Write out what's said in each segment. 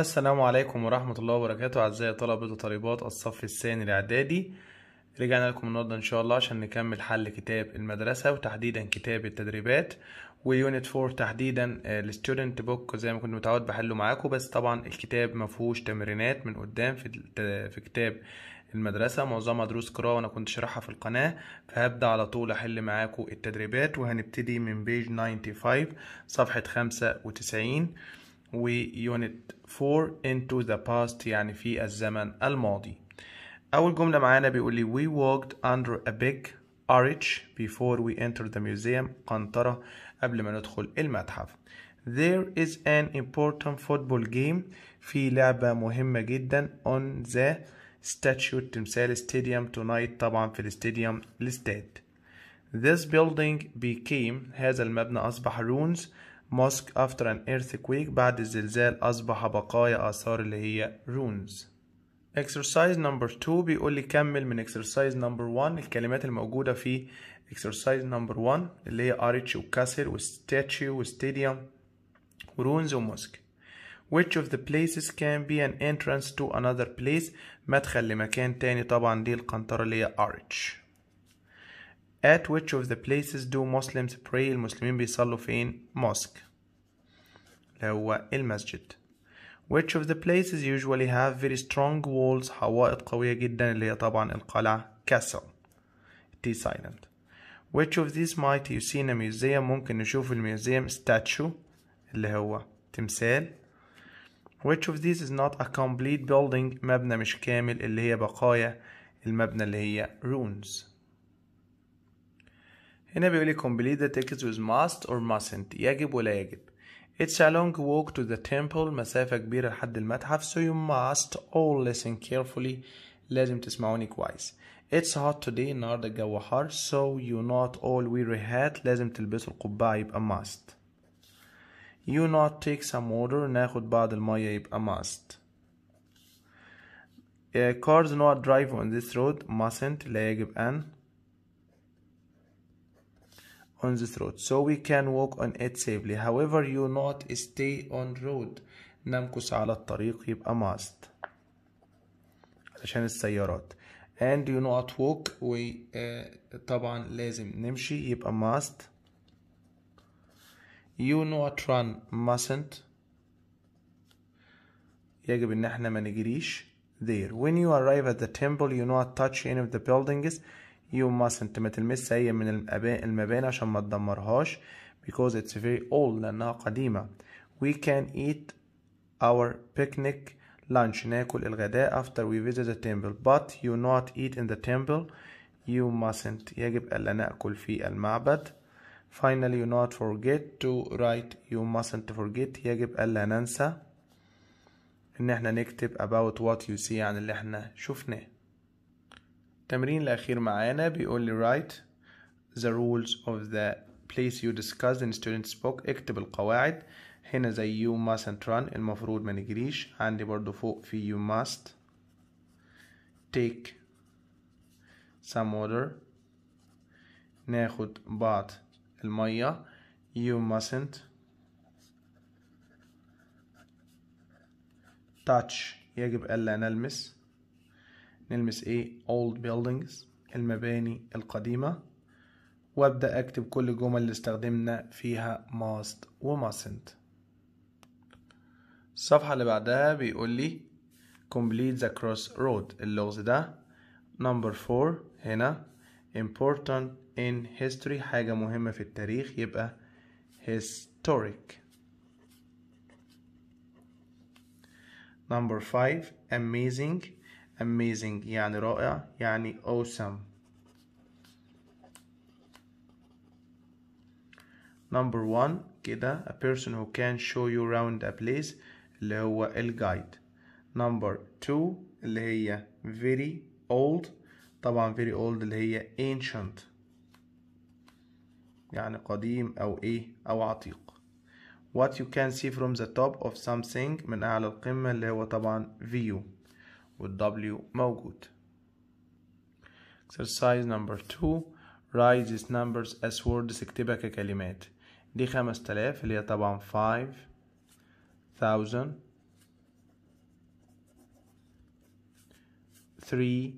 السلام عليكم ورحمة الله وبركاته أعزائي طلبة وطالبات الصف الثاني الإعدادي رجعنا لكم النهاردة إن شاء الله عشان نكمل حل كتاب المدرسة وتحديدا كتاب التدريبات ويونت 4 تحديدا الستودنت آه، بوك زي ما كنت متعود بحله معاكم بس طبعا الكتاب مفهوش تمرينات من قدام في آه، في كتاب المدرسة معظمها دروس قراءة وأنا كنت شرحها في القناة فهبدأ على طول أحل معاكم التدريبات وهنبتدي من بيج 95 صفحة 95 وunit 4 into the past يعني في الزمن الماضي أول جملة معانا بيقول لي we walked under a big arch before we entered the museum قنطرة قبل ما ندخل المتحف there is an important football game في لعبة مهمة جدا on the statue تمثال stadium tonight طبعا في الاستاديوم الاستاد this building became هذا المبنى أصبح ruins موسك after an earthquake بعد الزلزال أصبح بقايا آثار اللي هي runes exercise number 2 بيقول لي كمل من exercise number 1 الكلمات الموجودة في exercise number 1 اللي هي arch وكاسل وستاتيو وستاديوم runes وموسك which of the places can be an entrance to another place مدخل لمكان تاني طبعا دي القنطرة اللي هي arch At which of the places do Muslims pray المسلمين بيصلوا فين mosque اللي هو المسجد which of the places usually have very strong walls حوائط قوية جدا اللي هي طبعا القلعة castle T silent which of these might you see in a museum ممكن نشوف في الميوزيوم statue اللي هو تمثال which of these is not a complete building مبنى مش كامل اللي هي بقايا المبنى اللي هي ruins هنا بيقول لي complete the text with must or mustn't يجب ولا يجب It's a long walk to the temple مسافة كبيرة لحد المتحف so you must all listen carefully لازم تسمعوني كويس It's hot today النهاردة الجو حار so you not all wear a hat لازم تلبسوا القبعة يبقى must You not take some water ناخد بعض المية يبقى must uh, Cars not drive on this road mustn't لا يجب أن on this road so we can walk on it safely however you not stay on road نمكث على الطريق يبقى must علشان السيارات and you not walk و uh, طبعا لازم نمشي يبقى must you not run mustn't يجب ان احنا ما نجريش there when you arrive at the temple you not touch any of the buildings you mustn't ما تلمسها هي من المباني عشان ما تدمرهاش because it's very old لأنها قديمة we can eat our picnic lunch ناكل الغداء after we visit the temple but you not eat in the temple you mustn't يجب ألا نأكل في المعبد finally you not forget to write you mustn't forget يجب ألا ننسى إن احنا نكتب about what you see عن اللي احنا شفناه التمرين الأخير معانا بيقول لي write the rules of the place you discussed in student's book اكتب القواعد هنا زي you mustn't run المفروض ما نجريش عندي برضو فوق في you must take some water ناخد بعض المية you mustn't touch يجب ألا نلمس نلمس ايه old buildings المباني القديمة وابدأ اكتب كل الجمل اللي استخدمنا فيها must و mustn't الصفحة اللي بعدها بيقول لي complete the cross road اللغز ده number 4 هنا important in history حاجة مهمة في التاريخ يبقى historic number 5 amazing amazing يعني رائع يعني awesome number one كده a person who can show you around a place اللي هو الجايد number two اللي هي very old طبعا very old اللي هي ancient يعني قديم أو إيه أو عتيق what you can see from the top of something من أعلى القمة اللي هو طبعا view والW موجود exercise number 2 write these numbers as words اكتبها ككلمات دي 5000 اللي هي طبعا 5000 three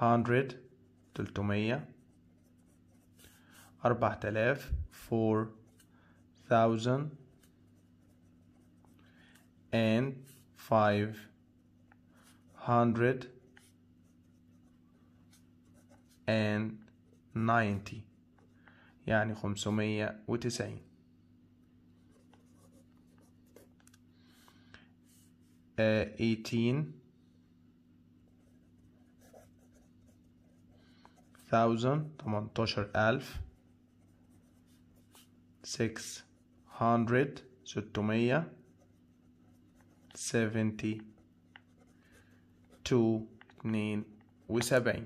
hundred four thousand and five hundred and ninety يعني خمسمية وتسعين eighteen thousand تمنتاشر ألف six hundred ستمية وسبعين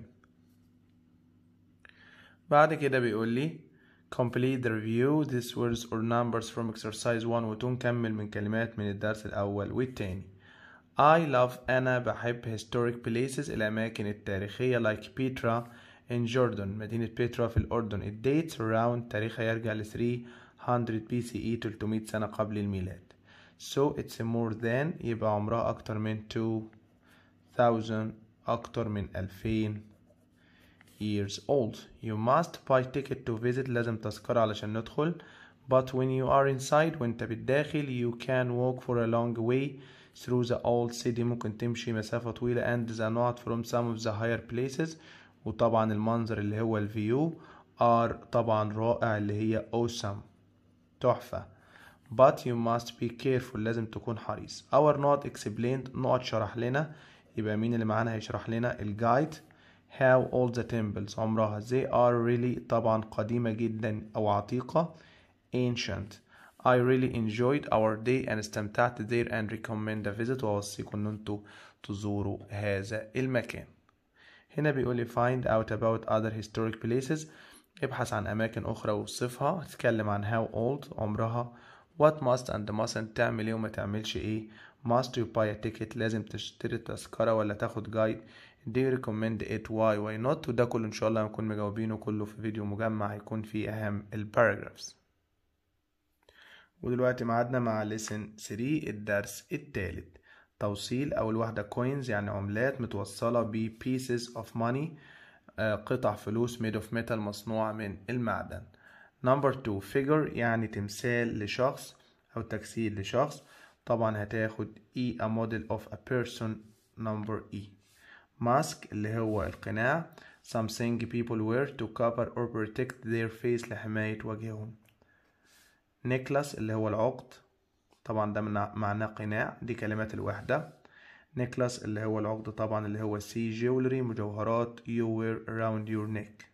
بعد كده بيقول لي complete the review these words or numbers from exercise 1 و 2 كمل من كلمات من الدرس الأول والتاني I love أنا بحب historic places الأماكن التاريخية like Petra in Jordan مدينة بيترا في الأردن dates around تاريخها يرجع ل 300 BCE 300 سنة قبل الميلاد so it's more than يبقى عمرها أكتر من 2000 أكتر من 2000 years old you must buy ticket to visit لازم تذكرة علشان ندخل but when you are inside وانت بالداخل you can walk for a long way through the old city ممكن تمشي مسافة طويلة and the not from some of the higher places وطبعا المنظر اللي هو الفيو are طبعا رائع اللي هي awesome تحفة but you must be careful لازم تكون حريص our not explained نقط شرح لنا يبقى مين اللي معانا هيشرح لنا الجايد how old the temples عمرها they are really طبعا قديمة جدا أو عتيقة ancient I really enjoyed our day and استمتعت there and recommend a visit وأوصيكم إن أنتوا تزوروا هذا المكان هنا بيقول لي find out about other historic places ابحث عن أماكن أخرى ووصفها اتكلم عن how old عمرها what must and mustn't تعمل ايه وما تعملش ايه must you buy a ticket لازم تشتري التذكرة ولا تاخد جايد do you recommend it why why not وده كله ان شاء الله هنكون مجاوبينه كله في فيديو مجمع هيكون فيه اهم الباراجرافز ودلوقتي معادنا مع lesson 3 الدرس التالت توصيل أول واحدة coins يعني عملات متوصلة ب pieces of money آه، قطع فلوس made of metal مصنوعة من المعدن نمبر 2 فيجر يعني تمثال لشخص أو تجسيد لشخص طبعا هتاخد E a model of a person number E mask اللي هو القناع something people wear to cover or protect their face لحماية وجههم necklace اللي هو العقد طبعا ده معناه قناع دي كلمات الوحدة necklace اللي هو العقد طبعا اللي هو سي جولري مجوهرات you wear around your neck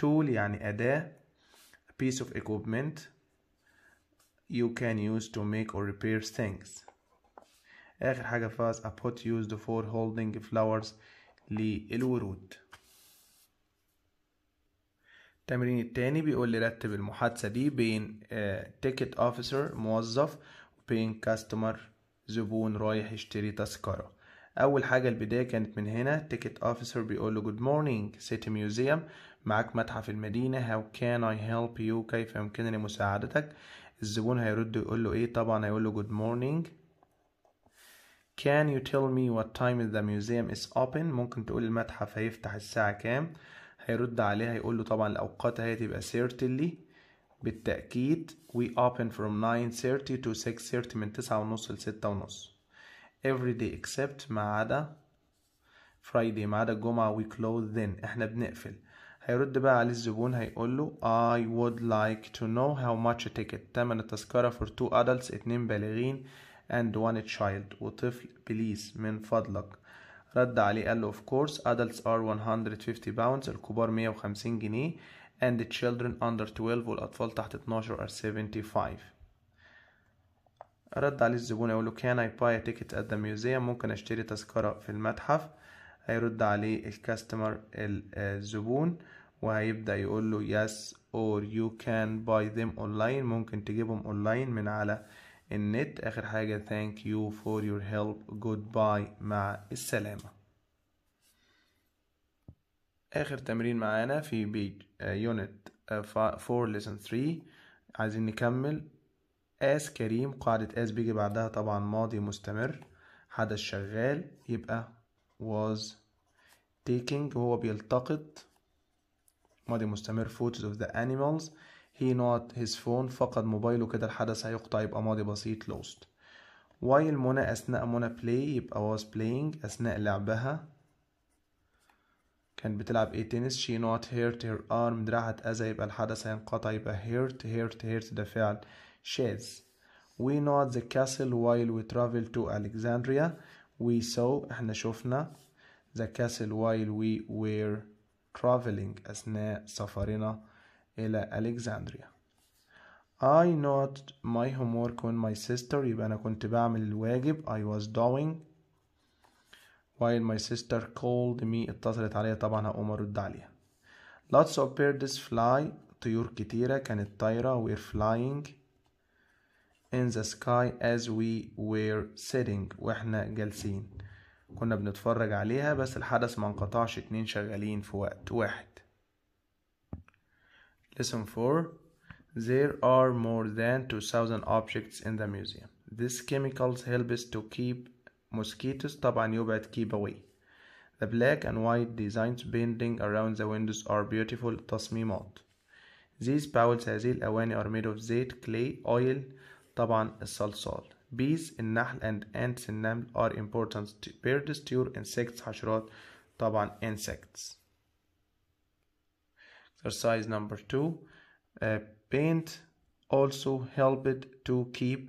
tool يعني أداة piece of equipment you can use to make or repair things آخر حاجة فاز a pot used for holding flowers للورود التمرين التاني بيقول لي رتب المحادثة دي بين تيكت آه، اوفيسر موظف وبين كاستمر زبون رايح يشتري تذكرة أول حاجة البداية كانت من هنا تيكت اوفيسر بيقول له good morning city museum معاك متحف المدينة how can I help you كيف يمكنني مساعدتك الزبون هيرد يقول له ايه طبعا هيقول له good morning can you tell me what time the museum is open ممكن تقول المتحف هيفتح الساعة كام هيرد عليها هيقول له طبعا الأوقات هي تبقى certainly بالتأكيد we open from 9:30 to 6:30 من 9.30 ل 6.30 every day except ما عدا Friday ما عدا الجمعة we close then احنا بنقفل هيرد بقى عليه الزبون هيقول له I would like to know how much a ticket تمن التذكرة for two adults اتنين بالغين and one child وطفل بليز من فضلك رد عليه قال له of course adults are 150 pounds الكبار 150 جنيه and the children under 12 والأطفال تحت 12 are 75 رد عليه الزبون يقول له can I buy a ticket at the museum ممكن أشتري تذكرة في المتحف هيرد عليه الكاستمر الزبون وهيبدأ يقول له yes or you can buy them online ممكن تجيبهم اونلاين من على النت آخر حاجة thank you for your help goodbye مع السلامة آخر تمرين معانا في بيج يونت آه، 4 آه، lesson 3 عايزين نكمل as كريم قاعدة as بيجي بعدها طبعا ماضي مستمر حدث شغال يبقى was taking هو بيلتقط ماضي مستمر photos of the animals he not his phone فقد موبايله كده الحدث هيقطع يبقى ماضي بسيط lost while منى أثناء منى play يبقى was playing أثناء لعبها كانت بتلعب ايه تنس she not hurt her arm دراعها اتأذى يبقى الحدث هينقطع يبقى hurt hurt hurt ده فعل shades we not the castle while we travel to Alexandria we saw احنا the castle while we were traveling أثناء سفرنا إلى Alexandria I not my homework when my sister يبقى أنا كنت بعمل الواجب I was doing while my sister called me اتصلت عليا طبعا هقوم أرد عليها lots of birds fly طيور كتيرة كانت طايرة are flying in the sky as we were sitting واحنا جالسين كنا بنتفرج عليها بس الحدث ما انقطعش اتنين شغالين في وقت واحد Lesson 4 There are more than 2000 objects in the museum. These chemicals help us to keep mosquitoes طبعا يبعد keep away. The black and white designs bending around the windows are beautiful تصميمات. These bowls هذه الأواني are made of زيت, clay, oil, طبعا الصلصال bees النحل and ants النمل are important birds طيور insects حشرات طبعا insects exercise number two uh, paint also helped to keep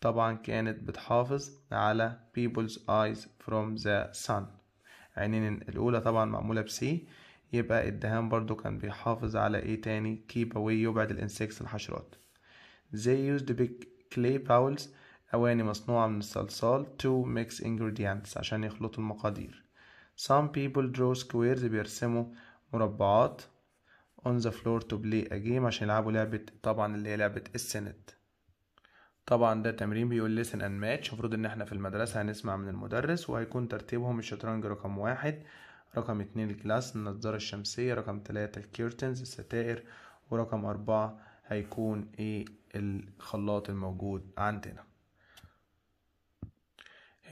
طبعا كانت بتحافظ على people's eyes from the sun عينين الأولى طبعا معمولة بسي يبقى الدهان برضو كان بيحافظ على ايه تاني keep away يبعد الانسكتس الحشرات they used big كلي باولز أواني مصنوعة من الصلصال تو ميكس ingredients عشان يخلطوا المقادير Some people draw squares بيرسموا مربعات on the floor to play a game عشان يلعبوا لعبة طبعا اللي هي لعبة السنت طبعا ده تمرين بيقول listen and match المفروض ان احنا في المدرسة هنسمع من المدرس وهيكون ترتيبهم الشطرنج رقم واحد رقم اتنين الكلاس النضارة الشمسية رقم تلاتة الكيرتنز الستائر ورقم أربعة هيكون ايه الخلاط الموجود عندنا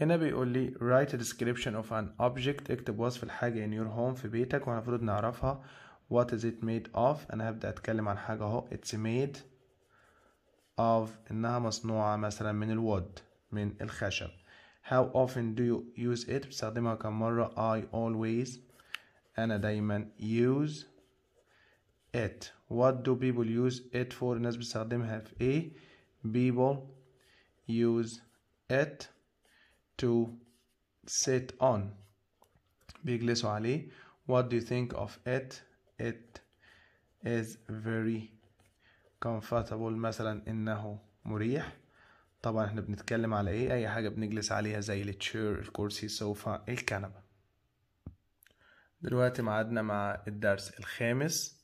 هنا بيقول لي write a description of an object اكتب وصف الحاجة in your home في بيتك وهنفرض نعرفها what is it made of انا هبدأ اتكلم عن حاجة اهو it's made of انها مصنوعة مثلا من الود من الخشب how often do you use it بستخدمها كم مرة I always أنا دايما use it what do people use it for الناس بتستخدمها في ايه people use it to sit on بيجلسوا عليه what do you think of it it is very comfortable مثلا انه مريح طبعا احنا بنتكلم على ايه اي حاجه بنجلس عليها زي التشير الكرسي السوفا الكنبه دلوقتي معادنا مع الدرس الخامس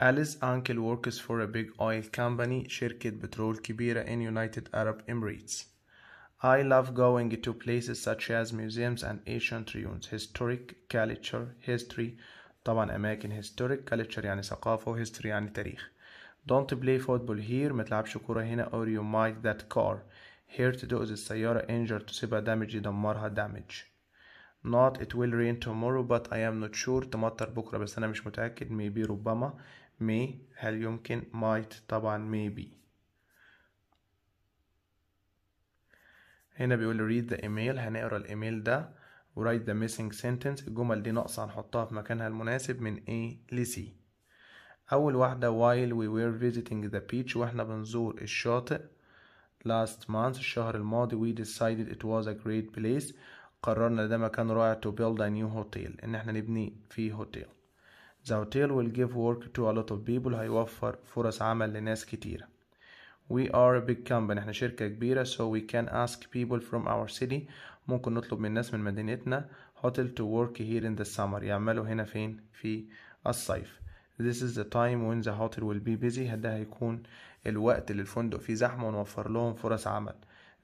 Alice's uncle works for a big oil company شركة بترول كبيرة in United Arab Emirates. I love going to places such as museums and ancient ruins, historic culture, history طبعا أماكن historic culture يعني ثقافة و history يعني تاريخ. Don't play football here متلعبش كورة هنا or you might that car. Here the تدوز السيارة to تصيبها damage يدمرها damage. Not it will rain tomorrow but I am not sure تمطر بكرة بس أنا مش متأكد maybe ربما may هل يمكن might طبعا maybe هنا بيقول read the email هنقرا الايميل ده write the missing sentence الجمل دي ناقصة هنحطها في مكانها المناسب من A ل C أول واحدة while we were visiting the beach واحنا بنزور الشاطئ last month الشهر الماضي we decided it was a great place قررنا ده مكان رائع to build a new hotel إن احنا نبني فيه هوتيل The hotel will give work to a lot of people هيوفر فرص عمل لناس كتيرة We are a big company احنا شركة كبيرة so we can ask people from our city ممكن نطلب من الناس من مدينتنا hotel to work here in the summer يعملوا هنا فين في الصيف This is the time when the hotel will be busy ده هيكون الوقت اللي الفندق فيه زحمة ونوفر لهم فرص عمل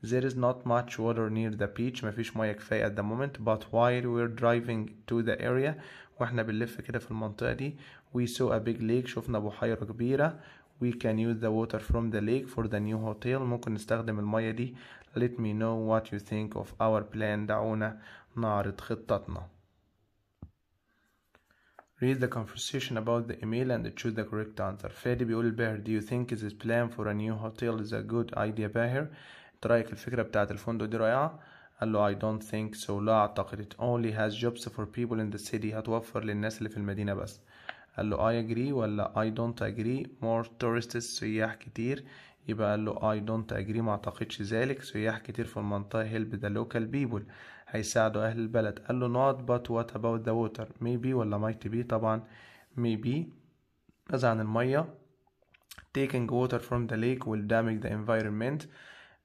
There is not much water near the beach مفيش مية كفاية at the moment but while we're driving to the area واحنا بنلف كده في المنطقة دي we saw a big lake شفنا بحيرة كبيرة we can use the water from the lake for the new hotel ممكن نستخدم المية دي let me know what you think of our plan دعونا نعرض خطتنا Read the conversation about the email and choose the correct answer. Ferdi بيقول Do you think this plan for a new hotel is a good idea باهر؟ رايك الفكره بتاعت الفندق دي رائعه قال له I don't think so لا أعتقد it only has jobs for people in the city هتوفر للناس اللي في المدينة بس قال له I agree ولا I don't agree more tourists سياح كتير يبقى قال له I don't agree ما أعتقدش ذلك سياح كتير في المنطقة help the local people هيساعدوا أهل البلد قال له not but what about the water maybe ولا might be طبعا maybe ماذا عن المية taking water from the lake will damage the environment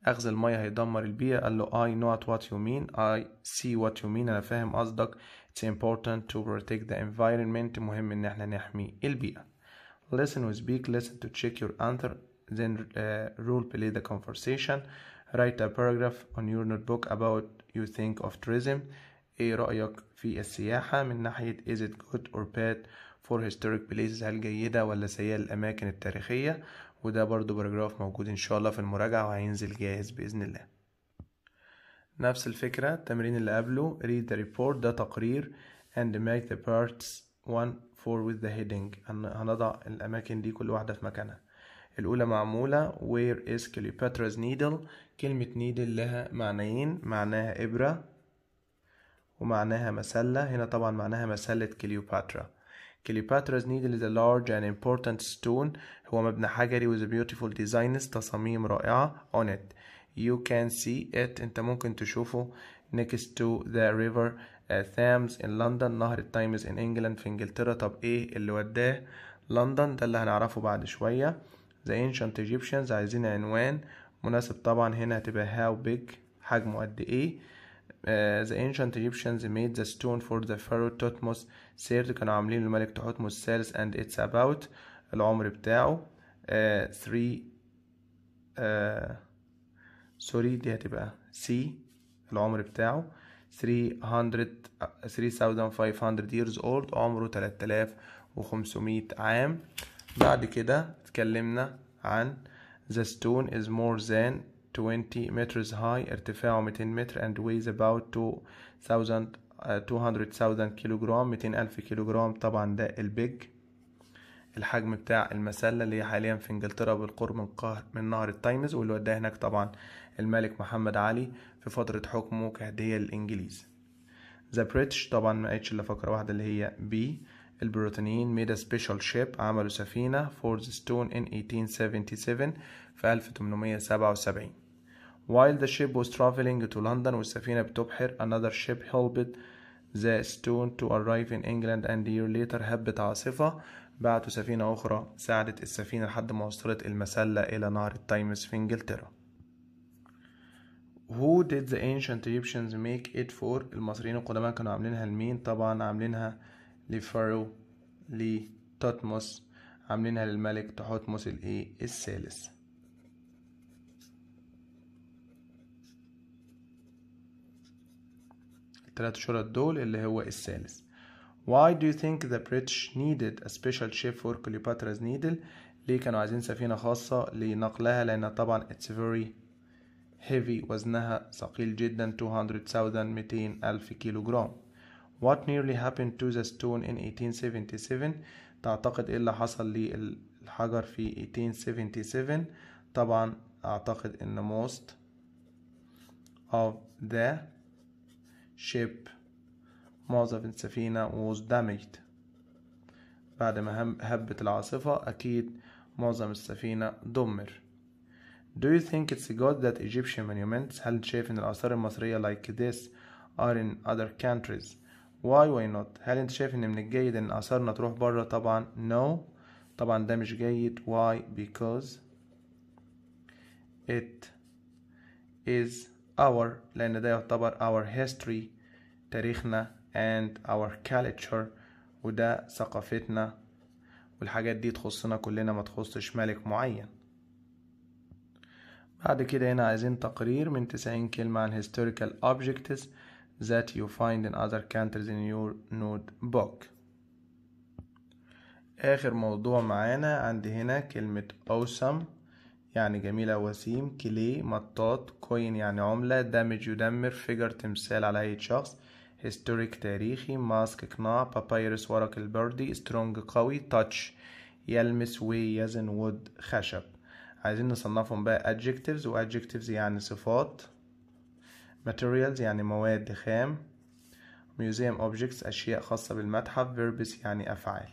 اخذ الميه هيدمر البيئه قال له I know at what you mean I see what you mean انا فاهم قصدك It's important to protect the environment مهم ان احنا نحمي البيئه Listen to speak listen to check your answer then uh, role play the conversation write a paragraph on your notebook about you think of tourism ايه رأيك في السياحة من ناحية is it good or bad فور historic places هل جيدة ولا سيئة الأماكن التاريخية وده برضو باراجراف موجود إن شاء الله في المراجعة وهينزل جاهز بإذن الله نفس الفكرة التمرين اللي قبله read the report ده تقرير and make the parts one for with the heading هنضع الأماكن دي كل واحدة في مكانها الأولى معمولة where is Cleopatra's needle كلمة needle لها معنيين معناها إبرة ومعناها مسلة هنا طبعا معناها مسلة كليوباترا كليوباترا's نيدل is a large and important stone هو مبنى حجري with بيوتيفول beautiful designs تصاميم رائعة on it you can see it انت ممكن تشوفه next to the river uh, Thames in London نهر التايمز in England في انجلترا طب ايه اللي وداه لندن ده اللي هنعرفه بعد شوية the ancient Egyptians عايزين عنوان مناسب طبعا هنا هتبقى how big حجمه قد ايه the ancient Egyptians made the stone for the pharaoh Thutmose third كانوا عاملين الملك تحتمس الثالث and it's about العمر بتاعه uh, three uh, sorry دي هتبقى c العمر بتاعه 300 3500 years old عمره 3500 عام بعد كده اتكلمنا عن the stone is more than 20 meters high ارتفاعه 200 متر and weighs about 200,000 كيلوغرام 200,000 كيلوغرام طبعا ده البيج الحجم بتاع المسلة اللي هي حاليا في انجلترا بالقرب من قهر من نهر التايمز واللي وداها هناك طبعا الملك محمد علي في فترة حكمه كهدية للإنجليز The British طبعا ما قيتش إلا فقرة واحدة اللي هي B البريطانيين made a special ship عملوا سفينة for the stone in 1877 في 1877 while the ship was traveling to London والسفينة بتبحر another ship helped the stone to arrive in England and a year later هبت عاصفة بعتوا سفينة أخرى ساعدت السفينة لحد ما وصلت المسلة إلى نهر التايمز في إنجلترا Who did the ancient Egyptians make it for؟ المصريين القدماء كانوا عاملينها لمين؟ طبعا عاملينها لفارو لتوتموس عاملينها للملك تحتمس الايه الثالث التلات شرط دول اللي هو الثالث Why do you think the British needed a special ship for Cleopatra's needle? ليه كانوا عايزين سفينة خاصة لنقلها لأن طبعا it's very heavy وزنها ثقيل جدا 200,000 200 ألف كيلو جرام What nearly happened to the stone in 1877 تعتقد ايه اللي حصل للحجر في 1877 طبعا اعتقد ان most of the ship معظم السفينة was damaged بعد ما هبت العاصفة أكيد معظم السفينة دمر Do you think it's good that Egyptian monuments هل شايف إن الآثار المصرية like this are in other countries why why not هل انت شايف ان من الجيد ان اثارنا تروح بره طبعا نو no. طبعا ده مش جيد why because it is our لأن ده يعتبر our history تاريخنا and our culture وده ثقافتنا والحاجات دي تخصنا كلنا ما تخصش ملك معين بعد كده هنا عايزين تقرير من 90 كلمة عن historical objects that you find in other countries in your notebook آخر موضوع معانا عندي هنا كلمة awesome يعني جميلة وسيم كلي مطاط كوين يعني عملة دامج يدمر فيجر تمثال على اي شخص هيستوريك تاريخي ماسك قناع بابيرس ورق البردي سترونج قوي تاتش يلمس ويزن وود خشب عايزين نصنفهم بقى adjectives و adjectives يعني صفات materials يعني مواد خام museum objects أشياء خاصة بالمتحف verbs يعني أفعال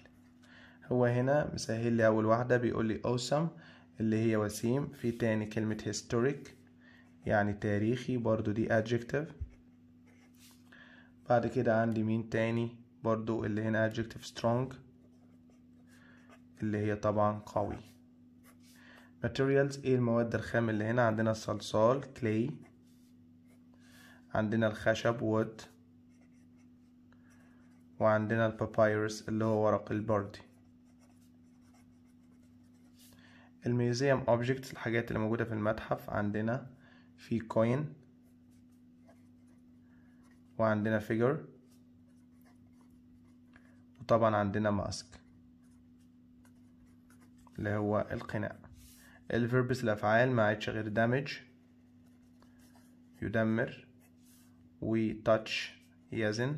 هو هنا مسهل لي أول واحدة بيقول لي awesome اللي هي وسيم في تاني كلمة historic يعني تاريخي برضو دي adjective بعد كده عندي مين تاني برضو اللي هنا adjective strong اللي هي طبعا قوي materials ايه المواد الخام اللي هنا عندنا صلصال clay عندنا الخشب وود وعندنا البابايروس اللي هو ورق البردي الميوزيوم اوبجكت الحاجات اللي موجودة في المتحف عندنا في كوين وعندنا فيجر وطبعا عندنا ماسك اللي هو القناع الفيربس الافعال ما عادش غير دامج يدمر وتاتش يزن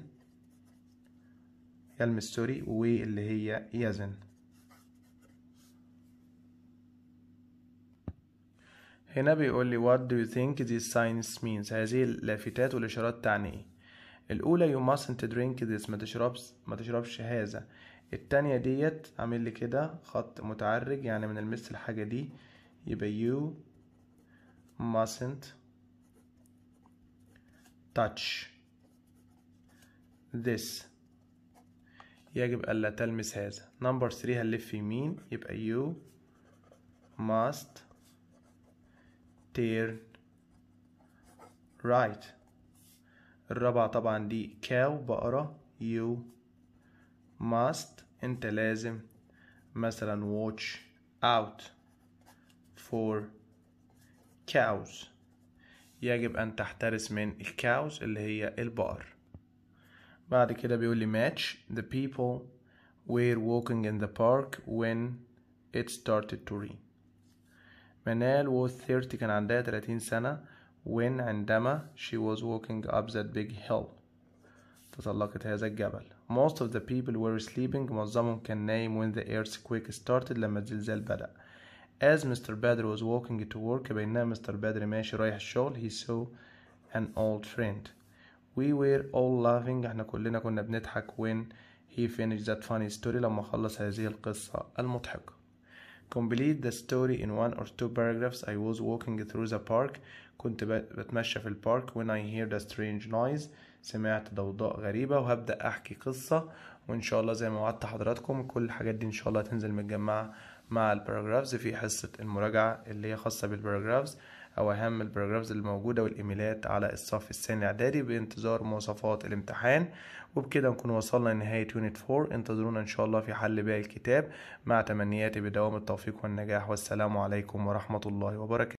يلمس سوري واللي هي يزن هنا بيقول لي what do you think these signs means هذه اللافتات والإشارات تعني إيه الأولى you mustn't drink this ما تشربش ما تشربش هذا التانية ديت عامل لي كده خط متعرج يعني من المس الحاجة دي يبقى you mustn't touch this يجب ألا تلمس هذا number 3 هنلف يمين يبقى you must turn right الرابعة طبعا دي cow بقرة you must انت لازم مثلا watch out for cows يجب أن تحترس من الكاوز اللي هي البقر بعد كده بيقول لي match the people were walking in the park when it started to rain منال was 30 كان عندها 30 سنة when عندما she was walking up that big hill تسلقت هذا الجبل most of the people were sleeping معظمهم كان نايم when the earthquake started لما الزلزال بدأ As Mr. Badr was walking to work بينما Mr. Badr ماشي رايح الشغل he saw an old friend we were all laughing احنا كلنا كنا بنضحك when he finished that funny story لما خلص هذه القصة المضحكة complete the story in one or two paragraphs I was walking through the park كنت بتمشى في البارك when I heard a strange noise سمعت ضوضاء غريبة وهبدأ أحكي قصة وإن شاء الله زي ما وعدت حضراتكم كل الحاجات دي إن شاء الله هتنزل متجمعة مع الباراجرافز في حصة المراجعة اللي هي خاصة بالباراجرافز أو أهم الباراجرافز اللي موجودة والإيميلات على الصف الثاني إعدادي بانتظار مواصفات الامتحان وبكده نكون وصلنا لنهاية يونت 4 انتظرونا إن شاء الله في حل باقي الكتاب مع تمنياتي بدوام التوفيق والنجاح والسلام عليكم ورحمة الله وبركاته